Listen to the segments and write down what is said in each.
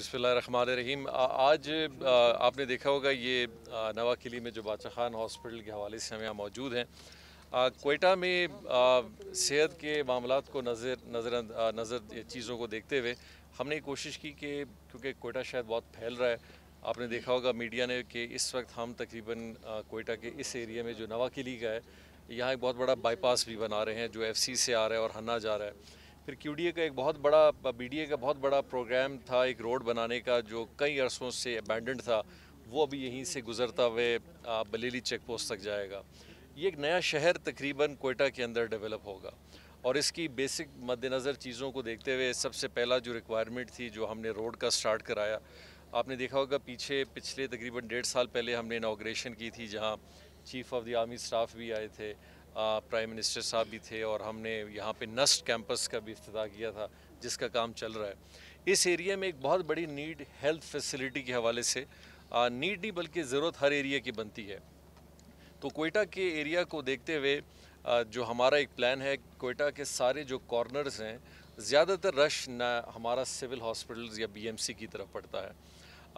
रहीम आज आपने देखा होगा ये नवा किली में जो बादशाह खान हॉस्पिटल के हवाले से हम यहाँ मौजूद हैं कोयटा में सेहत के मामला को नज़र नज़र नज़र चीज़ों को देखते हुए हमने कोशिश की कि क्योंकि कोयटा शायद बहुत फैल रहा है आपने देखा होगा मीडिया ने कि इस वक्त हम तकरीबन कोयटा के इस एरिया में जो नवा किली का है यहाँ एक बहुत बड़ा बाईपास भी बना रहे हैं जो एफ से आ रहा है और हन्ना जा रहा है फिर क्यू का एक बहुत बड़ा बी का बहुत बड़ा प्रोग्राम था एक रोड बनाने का जो कई अरसों से अबेंडेंट था वो अभी यहीं से गुजरता हुए बलेली चेक पोस्ट तक जाएगा ये एक नया शहर तकरीबन कोयटा के अंदर डेवलप होगा और इसकी बेसिक मद्देनज़र चीज़ों को देखते हुए सबसे पहला जो रिक्वायरमेंट थी जो हमने रोड का स्टार्ट कराया आपने देखा होगा पीछे पिछले तकरीबन डेढ़ साल पहले हमने इनाग्रेशन की थी जहाँ chief of the army staff भी आए थे प्राइम मिनिस्टर साहब भी थे और हमने यहाँ पे नस्ट कैंपस का भी अफ्ताह किया था जिसका काम चल रहा है इस एरिया में एक बहुत बड़ी नीड हेल्थ फैसिलिटी के हवाले से नीड नहीं बल्कि ज़रूरत हर एरिया की बनती है तो कोयटा के एरिया को देखते हुए जो हमारा एक प्लान है कोयटा के सारे जो कॉर्नर्स हैं ज़्यादातर रश ना हमारा सिविल हॉस्पिटल्स या बीएमसी की तरफ पड़ता है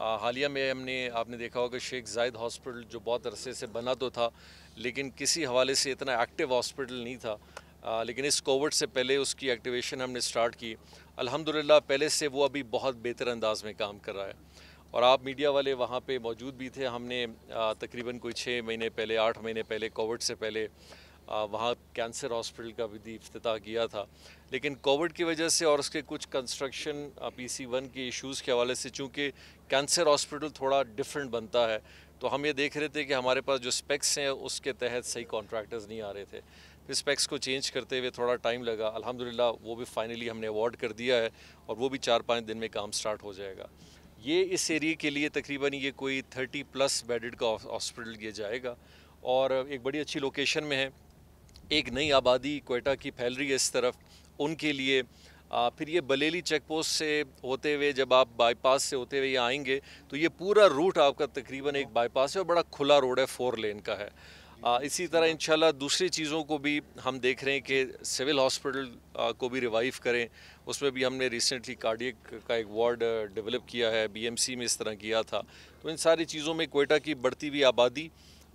हालिया में हमने आपने देखा होगा शेख जायद हॉस्पिटल जो बहुत अरसे से बना तो था लेकिन किसी हवाले से इतना एक्टिव हॉस्पिटल नहीं था आ, लेकिन इस कोविड से पहले उसकी एक्टिवेशन हमने स्टार्ट की अल्हम्दुलिल्लाह पहले से वो अभी बहुत बेहतर अंदाज में काम कर रहा है और आप मीडिया वाले वहाँ पे मौजूद भी थे हमने तकरीबन कोई छः महीने पहले आठ महीने पहले कोविड से पहले वहाँ कैंसर हॉस्पिटल का भी अफ्ताह किया था लेकिन कोविड की वजह से और उसके कुछ कंस्ट्रक्शन पी सी वन के इश्यूज़ के हवाले से चूँकि कैंसर हॉस्पिटल थोड़ा डिफरेंट बनता है तो हम ये देख रहे थे कि हमारे पास जो स्पेक्स हैं उसके तहत सही कॉन्ट्रैक्टर्स नहीं आ रहे थे फिर स्पेक्स को चेंज करते हुए थोड़ा टाइम लगा अलहमदिल्ला वो भी फाइनली हमने अवार्ड कर दिया है और वो भी चार पाँच दिन में काम स्टार्ट हो जाएगा ये इस एरिए के लिए तकरीबन ये कोई थर्टी प्लस बेडेड का हॉस्पिटल ये जाएगा और एक बड़ी अच्छी लोकेशन में है एक नई आबादी कोयटा की फैल रही है इस तरफ उनके लिए आ, फिर ये बलेली चेक पोस्ट से होते हुए जब आप बाईपास से होते हुए ये आएंगे तो ये पूरा रूट आपका तकरीबन एक बाईपास है और बड़ा खुला रोड है फोर लेन का है आ, इसी तरह इन दूसरी चीज़ों को भी हम देख रहे हैं कि सिविल हॉस्पिटल को भी रिवाइव करें उसमें भी हमने रिसेंटली कार्डियक का एक वार्ड डेवलप किया है बीएमसी में इस तरह किया था तो इन सारी चीज़ों में कोयटा की बढ़ती हुई आबादी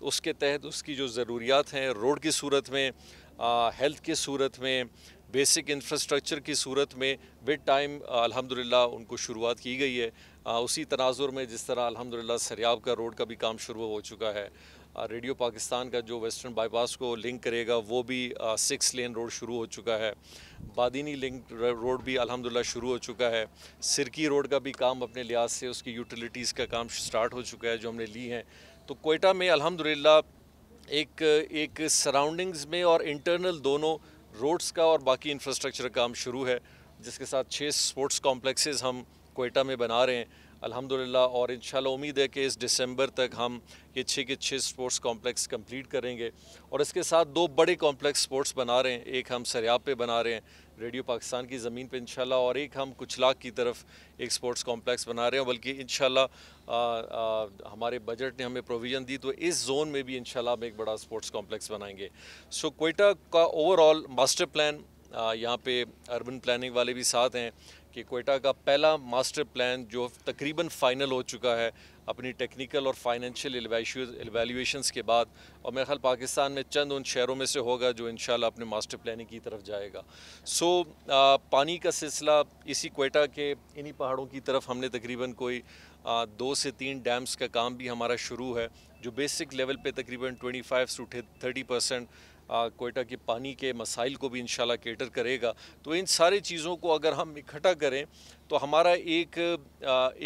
उसके तहत उसकी जो ज़रूरियात हैं रोड की सूरत में आ, हेल्थ की सूरत में बेसिक इंफ्रास्ट्रक्चर की सूरत में विद टाइम अल्हम्दुलिल्लाह उनको शुरुआत की गई है आ, उसी तनाजुर में जिस तरह अल्हम्दुलिल्लाह सरियाब का रोड का भी काम शुरू हो चुका है आ, रेडियो पाकिस्तान का जो वेस्टर्न बाईपास को लिंक करेगा वो भी आ, सिक्स लेन रोड शुरू हो चुका है बादीनी लिंक रोड भी अलहमदिल्ला शुरू हो चुका है सिरकी रोड का भी काम अपने लिहाज से उसकी यूटिलिटीज़ का काम स्टार्ट हो चुका है जो हमने ली हैं तो कोयटा में अलहमदिल्ला एक एक सराउंडिंग्स में और इंटरनल दोनों रोड्स का और बाकी इंफ्रास्ट्रक्चर काम शुरू है जिसके साथ छः स्पोर्ट्स कॉम्प्लेक्सेस हम कोयटा में बना रहे हैं अल्हम्दुलिल्लाह और इन उम्मीद है कि इस दिसंबर तक हम ये छः के छः स्पोर्ट्स कॉम्प्लेक्स कंप्लीट करेंगे और इसके साथ दो बड़े कॉम्प्लेक्स स्पोर्ट्स बना रहे हैं एक हम सरयाब पे बना रहे हैं रेडियो पाकिस्तान की ज़मीन पर इंशाल्लाह और एक हम लाख की तरफ एक स्पोर्ट्स कॉम्प्लेक्स बना रहे हैं बल्कि इंशाल्लाह हमारे बजट ने हमें प्रोविज़न दी तो इस जोन में भी इंशाल्लाह हम एक बड़ा स्पोर्ट्स कॉम्प्लेक्स बनाएंगे सो कोयटा का ओवरऑल मास्टर प्लान यहाँ पे अर्बन प्लानिंग वाले भी साथ हैं कि कोयटा का पहला मास्टर प्लान जो तकरीबन फ़ाइनल हो चुका है अपनी टेक्निकल और फाइनेंशियल एवेल्यूशंस के बाद और मेरा ख्याल पाकिस्तान में चंद उन शहरों में से होगा जो इन अपने मास्टर प्लानिंग की तरफ जाएगा सो so, आ, पानी का सिलसिला इसी कोयटा के इन्हीं पहाड़ों की तरफ हमने तकरीबन कोई आ, दो से तीन डैम्स का काम भी हमारा शुरू है जो बेसिक लेवल पे तकरीबन 25 टू थर्टी परसेंट कोयटा के पानी के मसाइल को भी इन केटर करेगा तो इन सारी चीज़ों को अगर हम इकट्ठा करें तो हमारा एक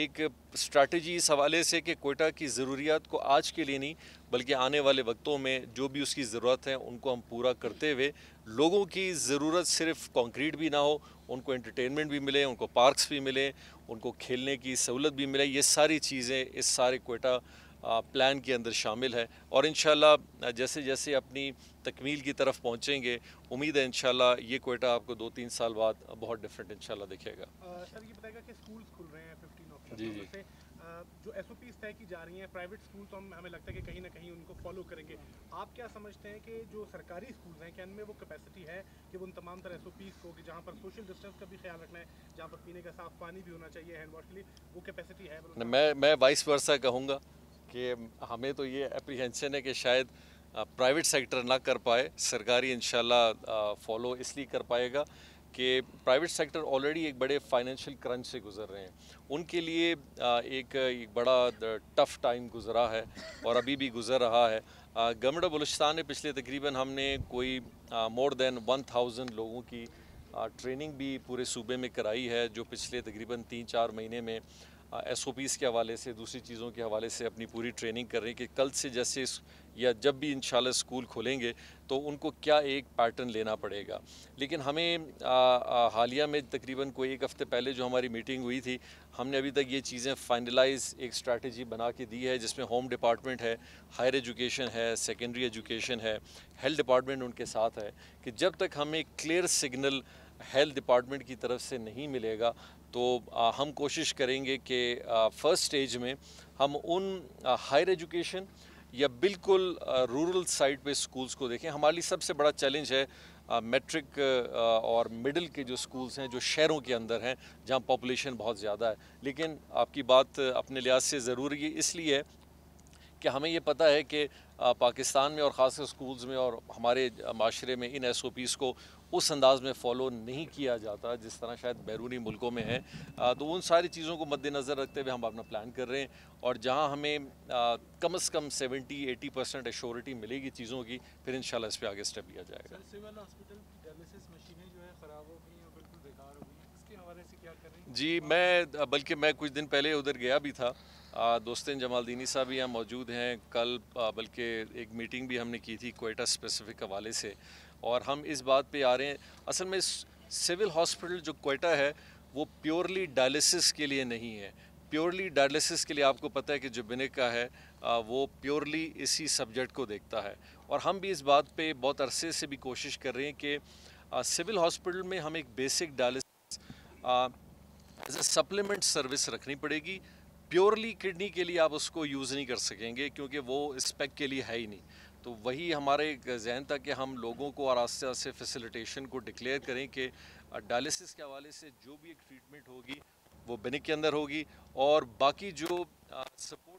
एक स्ट्रैटेजी इस हवाले से कि कोयटा की ज़रूरियात को आज के लिए नहीं बल्कि आने वाले वक्तों में जो भी उसकी ज़रूरत है उनको हम पूरा करते हुए लोगों की ज़रूरत सिर्फ कंक्रीट भी ना हो उनको एंटरटेनमेंट भी मिले उनको पार्क्स भी मिले उनको खेलने की सहूलत भी मिले ये सारी चीज़ें इस सारे कोयटा प्लान के अंदर शामिल है और इन जैसे जैसे अपनी तकमील की तरफ पहुँचेंगे उम्मीद है इन ये कोयटा आपको दो तीन साल बाद बहुत डिफरेंट इन शाला दिखेगा जी तो जी जो एस ओ पीज तय की जा रही हैं प्राइवेट स्कूल तो हम हमें लगता है कि कहीं ना कहीं उनको फॉलो करेंगे आप क्या समझते हैं कि जो सरकारी स्कूल हैं क्या इनमें वो कैपेसिटी है कि वो उन तमाम तरह एस ओ पीज को कि जहाँ पर सोशल डिस्टेंस का भी ख्याल रखना है जहाँ पर पीने का साफ पानी भी होना चाहिए हैंड वॉश के लिए वो कैपेसिटी है मैं मैं वाइस वर्षा कहूँगा कि हमें तो ये अप्रीहेंशन है कि शायद प्राइवेट सेक्टर ना कर पाए सरकारी इन फॉलो इसलिए कर पाएगा कि प्राइवेट सेक्टर ऑलरेडी एक बड़े फाइनेंशियल क्रंच से गुजर रहे हैं उनके लिए एक, एक बड़ा टफ़ टाइम गुजरा है और अभी भी गुजर रहा है गवर्नमेंट ऑफ बलुचिस्तान ने पिछले तकरीबन हमने कोई मोर देन वन थाउजेंड लोगों की ट्रेनिंग भी पूरे सूबे में कराई है जो पिछले तकरीबन तीन चार महीने में एस ओ पीज़ के हवाले से दूसरी चीज़ों के हवाले से अपनी पूरी ट्रेनिंग कर रहे हैं कि कल से जैसे या जब भी इन स्कूल खोलेंगे तो उनको क्या एक पैटर्न लेना पड़ेगा लेकिन हमें आ, आ, हालिया में तकरीबन कोई एक हफ़्ते पहले जो हमारी मीटिंग हुई थी हमने अभी तक ये चीज़ें फाइनलाइज एक स्ट्रैटेजी बना के दी है जिसमें होम डिपार्टमेंट है हायर एजुकेशन है सेकेंडरी एजुकेशन है हेल्थ डिपार्टमेंट उनके साथ है कि जब तक हमें क्लियर सिग्नल हेल्थ डिपार्टमेंट की तरफ से नहीं मिलेगा तो हम कोशिश करेंगे कि फ़र्स्ट स्टेज में हम उन हायर एजुकेशन या बिल्कुल रूरल साइड पे स्कूल्स को देखें हमारे लिए सबसे बड़ा चैलेंज है मेट्रिक और मिडिल के जो स्कूल्स हैं जो शहरों के अंदर हैं जहाँ पॉपुलेशन बहुत ज़्यादा है लेकिन आपकी बात अपने लिहाज से ज़रूरी इसलिए कि हमें ये पता है कि पाकिस्तान में और ख़ासकर स्कूल्स में और हमारे माशरे में इन एस ओ पीज़ को उस अंदाज़ में फॉलो नहीं किया जाता जिस तरह शायद बैरूनी मुल्कों में है तो उन सारी चीज़ों को मद्देनज़र रखते हुए हम अपना प्लान कर रहे हैं और जहां हमें कम से कम 70 80 परसेंट एश्योरिटी मिलेगी चीज़ों की फिर इन इस पर आगे स्टेप लिया जाएगा सर, सिविल हॉस्पिटल की जो है ख़राब हो गई बिल्कुल बेकार हो गई जी मैं बल्कि मैं कुछ दिन पहले उधर गया भी था दोस्त जमालदीनी साहब भी यहाँ मौजूद हैं कल बल्कि एक मीटिंग भी हमने की थी कोयटा स्पेसिफिक हवाले से और हम इस बात पे आ रहे हैं असल में सिविल हॉस्पिटल जो कोयटा है वो प्योरली डायलिसिस के लिए नहीं है प्योरली डायलिसिस के लिए आपको पता है कि जो का है वो प्योरली इसी सब्जेक्ट को देखता है और हम भी इस बात पर बहुत अरसे से भी कोशिश कर रहे हैं कि सिविल हॉस्पिटल में हम एक basic dialysis as a supplement service रखनी पड़ेगी प्योरली किडनी के लिए आप उसको यूज़ नहीं कर सकेंगे क्योंकि वो स्पेक के लिए है ही नहीं तो वही हमारे जहन था कि हम लोगों को और आस्ते आस्ते फैसिलिटेशन को डिक्लेयर करें कि डायलिसिस के हवाले से जो भी एक ट्रीटमेंट होगी वो बिनिक के अंदर होगी और बाकी जो सपोर्ट